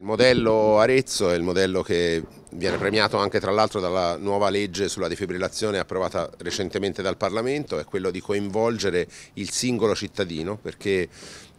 Il modello Arezzo è il modello che viene premiato anche tra l'altro dalla nuova legge sulla defibrillazione approvata recentemente dal Parlamento, è quello di coinvolgere il singolo cittadino perché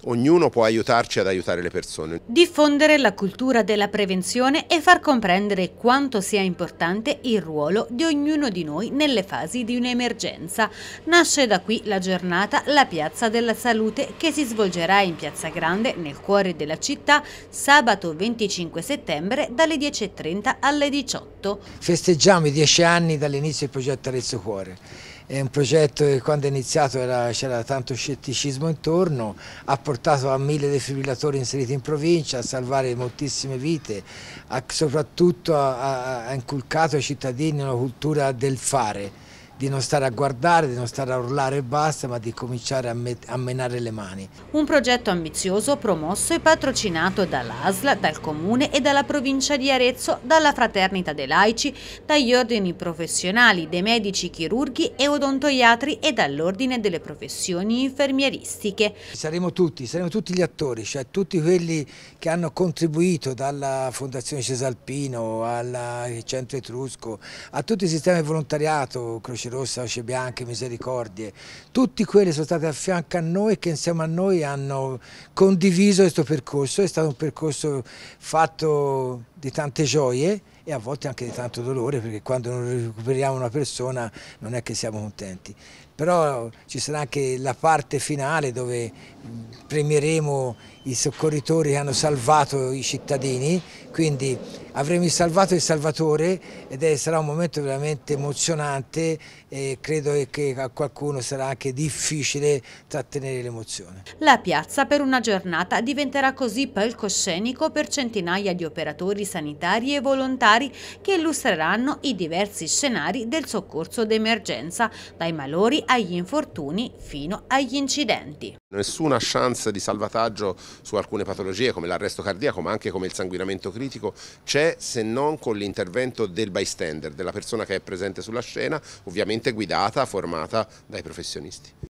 ognuno può aiutarci ad aiutare le persone. Diffondere la cultura della prevenzione e far comprendere quanto sia importante il ruolo di ognuno di noi nelle fasi di un'emergenza. Nasce da qui la giornata La Piazza della Salute che si svolgerà in Piazza Grande nel cuore della città sabato 25 settembre dalle 10.30 alle alle 18. Festeggiamo i dieci anni dall'inizio del progetto Arezzo Cuore. È un progetto che quando è iniziato c'era tanto scetticismo intorno, ha portato a mille defibrillatori inseriti in provincia, a salvare moltissime vite, ha soprattutto ha, ha inculcato ai cittadini una cultura del fare di non stare a guardare, di non stare a urlare e basta, ma di cominciare a, a menare le mani. Un progetto ambizioso promosso e patrocinato dall'ASL, dal Comune e dalla provincia di Arezzo, dalla Fraternita dei Laici, dagli ordini professionali dei medici, chirurghi e odontoiatri e dall'ordine delle professioni infermieristiche. Saremo tutti, saremo tutti gli attori, cioè tutti quelli che hanno contribuito dalla Fondazione Cesalpino al Centro Etrusco, a tutti i sistemi di volontariato, Croce Rossa, Croce Bianche, Misericordie, tutti quelli sono stati a fianco a noi che insieme a noi hanno condiviso questo percorso, è stato un percorso fatto di tante gioie e a volte anche di tanto dolore perché quando non recuperiamo una persona non è che siamo contenti però ci sarà anche la parte finale dove premieremo i soccorritori che hanno salvato i cittadini, quindi avremo salvato il Salvatore ed è, sarà un momento veramente emozionante e credo che a qualcuno sarà anche difficile trattenere l'emozione. La piazza per una giornata diventerà così palcoscenico per centinaia di operatori sanitari e volontari che illustreranno i diversi scenari del soccorso d'emergenza, dai malori agli infortuni fino agli incidenti. Nessuna chance di salvataggio su alcune patologie come l'arresto cardiaco ma anche come il sanguinamento critico c'è se non con l'intervento del bystander, della persona che è presente sulla scena, ovviamente guidata, formata dai professionisti.